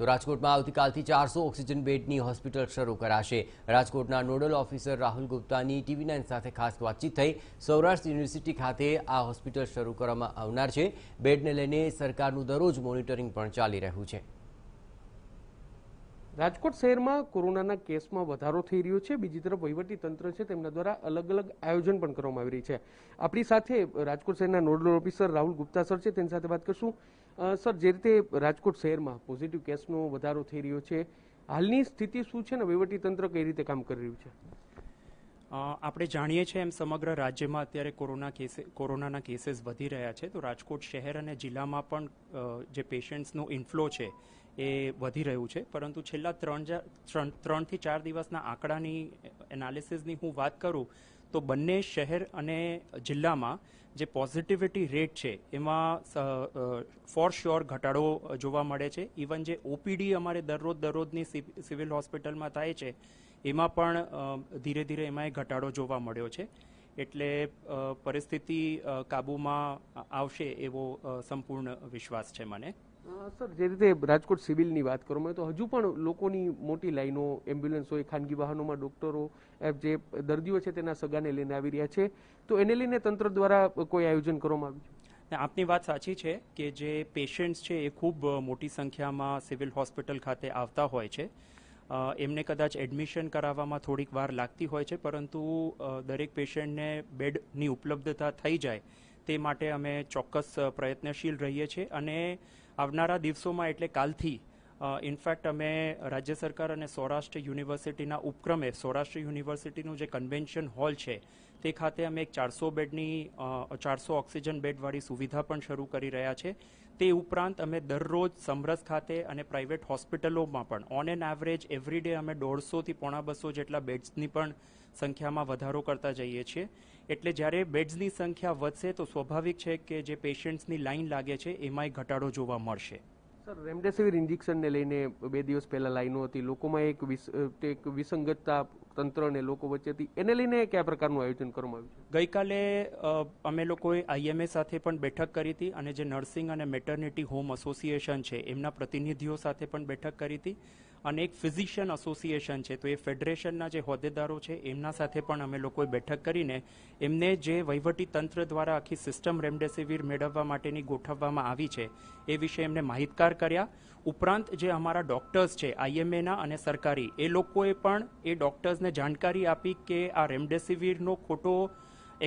તો રાજકોટમાં આવતીકાલથી ચારસો ઓક્સિજન બેડની હોસ્પિટલ શરૂ કરાશે રાજકોટના નોડલ ઓફિસર રાહુલ ગુપ્તાની ટીવી નાઇન સાથે ખાસ વાતચીત થઈ સૌરાષ્ટ્ર યુનિવર્સિટી ખાતે આ હોસ્પિટલ શરૂ કરવામાં આવનાર છે બેડને લઈને સરકારનું દરરોજ મોનિટરિંગ પણ ચાલી રહ્યું છે રાજકોટ શહેરમાં કોરોનાના કેસમાં વધારો થઈ રહ્યો છે બીજી તરફ તંત્ર છે તેમના દ્વારા અલગ અલગ આયોજન પણ કરવામાં આવી રહી છે આપણી સાથે રાજકોટ શહેરના nodal officer Rahul Gupta sir છે તેની સાથે વાત કરશું સર જે રીતે રાજકોટ શહેરમાં પોઝિટિવ કેસનો વધારો થઈ રહ્યો છે હાલની સ્થિતિ શું છે ને વહીવટીતંત્ર કઈ રીતે કામ કરી રહ્યું છે આપણે જાણીએ છીએ એમ સમગ્ર રાજ્યમાં અત્યારે કોરોના કેસે કોરોનાના કેસીસ વધી રહ્યા છે તો રાજકોટ શહેર અને જિલ્લામાં પણ જે પેશન્ટ્સનો ઇન્ફ્લો છે એ વધી રહ્યું છે પરંતુ છેલ્લા ત્રણ ત્રણથી ચાર દિવસના આંકડાની એનાલિસિસની હું વાત કરું તો બંને શહેર અને જિલ્લામાં જે પોઝિટિવિટી રેટ છે એમાં ફોર શ્યોર ઘટાડો જોવા મળે છે ઇવન જે ઓપીડી અમારે દરરોજ દરરોજની સિવિલ હોસ્પિટલમાં થાય છે એમાં પણ ધીરે ધીરે એમાં ઘટાડો જોવા મળ્યો છે એટલે પરિસ્થિતિ કાબૂમાં આવશે એવો સંપૂર્ણ વિશ્વાસ છે મને સર જે રીતે રાજકોટ સિવિલની વાત કરો મેં તો હજુ પણ લોકોની મોટી લાઈનો એમ્બ્યુલન્સ હોય ખાનગી વાહનોમાં ડોક્ટરો જે દર્દીઓ છે તેના સગાને લઈને આવી રહ્યા છે તો એને લઈને તંત્ર દ્વારા કોઈ આયોજન કરવામાં આવ્યું છે આપની વાત સાચી છે કે જે પેશન્ટ્સ છે એ ખૂબ મોટી સંખ્યામાં સિવિલ હોસ્પિટલ ખાતે આવતા હોય છે એમને કદાચ એડમિશન કરાવવામાં થોડીક વાર લાગતી હોય છે પરંતુ દરેક પેશન્ટને બેડની ઉપલબ્ધતા થઈ જાય તે માટે અમે ચોક્કસ પ્રયત્નશીલ રહીએ છીએ અને આવનારા દિવસોમાં એટલે કાલથી ઇનફેક્ટ અમે રાજ્ય સરકાર અને સૌરાષ્ટ્ર યુનિવર્સિટીના ઉપક્રમે સૌરાષ્ટ્ર યુનિવર્સિટીનું જે કન્વેન્શન હોલ છે તે ખાતે અમે એક ચારસો બેડની ચારસો ઓક્સિજન બેડવાળી સુવિધા પણ શરૂ કરી રહ્યા છે તે ઉપરાંત અમે દરરોજ સમરસ ખાતે અને પ્રાઇવેટ હોસ્પિટલોમાં પણ on an average every day અમે દોઢસોથી પોણા બસો જેટલા બેડ્સની પણ સંખ્યામાં વધારો કરતા જઈએ છીએ એટલે જ્યારે બેડ્સની સંખ્યા વધશે તો સ્વાભાવિક છે કે જે પેશન્ટ્સની લાઈન લાગે છે એમાંય ઘટાડો જોવા મળશે સર રેમડેસિવિર ઇન્જેક્શનને લઈને બે દિવસ પહેલાં લાઈનો હતી લોકોમાં એક વિસંગતતા તંત્ર અને લોકો વચ્ચેથી એને લઈને કયા પ્રકારનું આયોજન કરવામાં આવ્યું છે ગઈકાલે અમે લોકોએ આઈએમએ સાથે પણ બેઠક કરી હતી અને જે નર્સિંગ અને મેટર્નિટી હોમ એસોસિએશન છે એમના પ્રતિનિધિઓ સાથે પણ બેઠક કરી હતી અને એક ફિઝિશિયન એસોસિએશન છે તો એ ફેડરેશનના જે હોદ્દેદારો છે એમના સાથે પણ અમે લોકોએ બેઠક કરીને એમને જે વહીવટી તંત્ર દ્વારા આખી સિસ્ટમ રેમડેસિવીર મેળવવા માટેની ગોઠવવામાં આવી છે એ વિશે એમને માહિતગાર કર્યા ઉપરાંત જે અમારા ડોક્ટર્સ છે આઈએમએના અને સરકારી એ લોકોએ પણ એ ડોક્ટર્સ ડોક્ટર્સને જાણકારી આપી કે આ રેમડેસિવીરનો ખોટો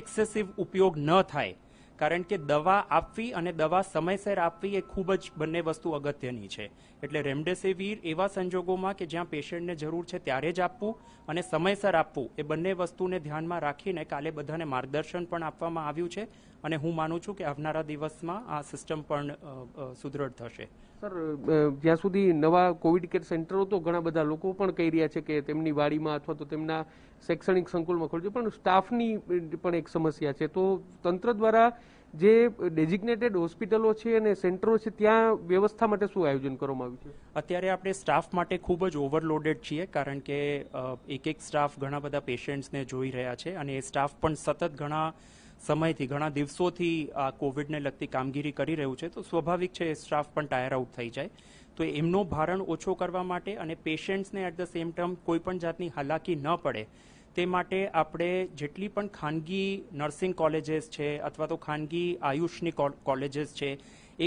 એક્સેસિવ ઉપયોગ ન થાય કારણ કે દવા આપવી અને દવા સમયસર આપવી એ ખૂબ જ બંને વસ્તુ અગત્યની છે એટલે રેમડેસિવીર એવા સંજોગોમાં કે જ્યાં પેશન્ટને જરૂર છે ત્યારે જ આપવું અને સમયસર આપવું એ બંને વસ્તુને ધ્યાનમાં રાખીને કાલે બધાને માર્ગદર્શન પણ આપવામાં આવ્યું છે અને હું માનું છું કે આવનારા દિવસમાં આ સિસ્ટમ પણ સુદૃઢ થશે સર જ્યાં સુધી નવા કોવિડ કેર સેન્ટરો તો ઘણા બધા લોકો પણ કહી રહ્યા છે કે તેમની વાડીમાં અથવા તો તેમના શૈક્ષણિક સંકુલમાં ખોલજો પણ સ્ટાફની પણ એક સમસ્યા છે તો તંત્ર દ્વારા જે ડેઝિગ્નેટેડ હોસ્પિટલો છે અને સેન્ટરો છે ત્યાં વ્યવસ્થા માટે શું આયોજન કરવામાં આવ્યું છે અત્યારે આપણે સ્ટાફ માટે ખૂબ જ ઓવરલોડેડ છીએ કારણ કે એક એક સ્ટાફ ઘણા બધા પેશન્ટ્સને જોઈ રહ્યા છે અને એ સ્ટાફ પણ સતત ઘણા સમયથી ઘણા દિવસોથી આ કોવિડને લગતી કામગીરી કરી રહ્યું છે તો સ્વાભાવિક છે સ્ટાફ પણ ટાયર આઉટ થઈ જાય તો એમનો ભારણ ઓછો કરવા માટે અને પેશન્ટ્સને એટ ધ સેમ ટાઈમ કોઈ પણ જાતની હાલાકી ન પડે તે માટે આપણે જેટલી પણ ખાનગી નર્સિંગ કોલેજીસ છે અથવા તો ખાનગી આયુષની કોલેજીસ છે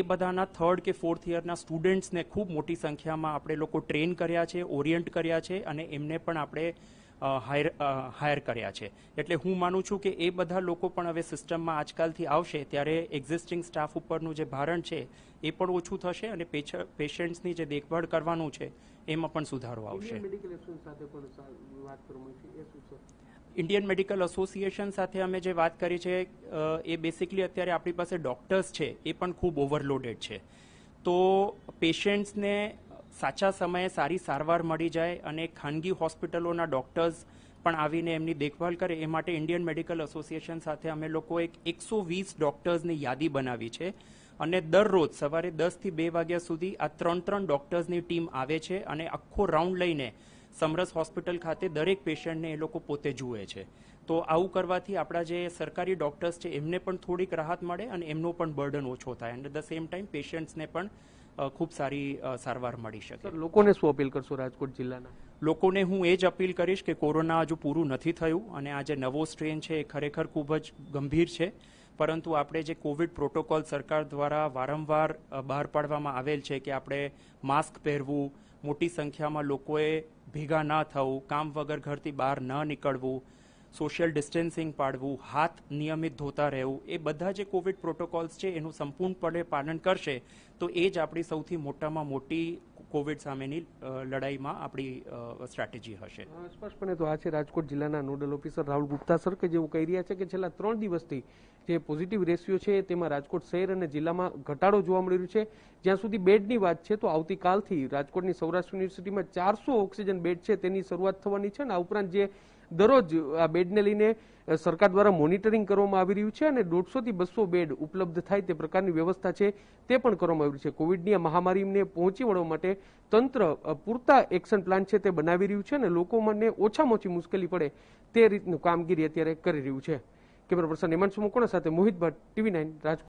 એ બધાના થર્ડ કે ફોર્થ યરના સ્ટુડન્ટ્સને ખૂબ મોટી સંખ્યામાં આપણે લોકો ટ્રેન કર્યા છે ઓરિયન્ટ કર્યા છે અને એમને પણ આપણે હાયર હાયર કર્યા છે એટલે હું માનું છું કે એ બધા લોકો પણ હવે સિસ્ટમમાં આજકાલથી આવશે ત્યારે એક્ઝિસ્ટિંગ સ્ટાફ ઉપરનું જે ભારણ છે એ પણ ઓછું થશે અને પેશન્ટ્સની જે દેખભાળ કરવાનું છે એમાં પણ સુધારો આવશે ઇન્ડિયન મેડિકલ એસોસિએશન સાથે અમે જે વાત કરી છે એ બેસિકલી અત્યારે આપણી પાસે ડોક્ટર્સ છે એ પણ ખૂબ ઓવરલોડેડ છે તો પેશન્ટ્સને સાચા સમયે સારી સારવાર મળી જાય અને ખાનગી હોસ્પિટલોના ડોક્ટર્સ પણ આવીને એમની દેખભાલ કરે એ માટે ઇન્ડિયન મેડિકલ એસોસિએશન સાથે અમે લોકો એક એકસો વીસ ડોક્ટર્સની યાદી બનાવી છે અને દરરોજ સવારે દસથી બે વાગ્યા સુધી આ ત્રણ ત્રણ ડોક્ટર્સની ટીમ આવે છે અને આખો રાઉન્ડ લઈને સમરસ હોસ્પિટલ ખાતે દરેક પેશન્ટને એ લોકો પોતે જુએ છે તો આવું કરવાથી આપણા જે સરકારી ડોક્ટર્સ છે એમને પણ થોડીક રાહત મળે અને એમનો પણ બર્ડન ઓછો થાય એન્ડ ધ સેમ ટાઈમ પેશન્ટ્સને પણ ખૂબ સારી સારવાર મળી શકે લોકોને શું અપીલ કરશો રાજકોટ જિલ્લાના લોકોને હું એ જ અપીલ કરીશ કે કોરોના હજુ પૂરું નથી થયું અને આ જે નવો સ્ટ્રેન છે એ ખરેખર ખૂબ જ ગંભીર છે પરંતુ આપણે જે કોવિડ પ્રોટોકોલ સરકાર દ્વારા વારંવાર બહાર પાડવામાં આવેલ છે કે આપણે માસ્ક પહેરવું મોટી સંખ્યામાં લોકોએ ભેગા ન થવું કામ વગર ઘરથી બહાર ન નીકળવું સોશિયલ ડિસ્ટન્સિંગ પાડવું હાથ નિયમિત ધોતા રહેવું એ બધા જે કોવિડ પ્રોટોકોલ્સ છે એનું સંપૂર્ણપણે પાલન કરશે તો એ જ આપણી સૌથી મોટામાં મોટી કોવિડ સામેની લડાઈમાં આપણી સ્ટ્રેટેજી હશે સ્પષ્ટપણે તો આ છે રાજકોટ જિલ્લાના nodal officer Rahul Gupta sir કે જેવું કહી રહ્યા છે કે છેલ્લા ત્રણ દિવસથી જે પોઝિટિવ રેશિયો છે તેમાં રાજકોટ શહેર અને જિલ્લામાં ઘટાડો જોવા મળી રહ્યો છે જ્યાં સુધી બેડની વાત છે તો આવતીકાલથી રાજકોટની સૌરાષ્ટ્ર યુનિવર્સિટીમાં ચારસો ઓક્સિજન બેડ છે તેની શરૂઆત થવાની છે અને આ ઉપરાંત જે દરરોજ આ બેડને લઈને સરકાર દ્વારા મોનિટરિંગ કરવામાં આવી રહ્યું છે અને દોઢસોથી બસો બેડ ઉપલબ્ધ થાય તે પ્રકારની વ્યવસ્થા છે તે પણ કરવામાં આવી છે કોવિડની આ મહામારીને પહોંચી વળવા માટે તંત્ર પૂરતા એક્શન પ્લાન છે તે બનાવી રહ્યું છે અને લોકોને ઓછામાં ઓછી મુશ્કેલી પડે તે રીતનું કામગીરી અત્યારે કરી રહ્યું છે કેમેરા પર્સન હેમંત સુમુકોણા સાથે મોહિત ભટ્ટ ટીવી નાઇન રાજકોટ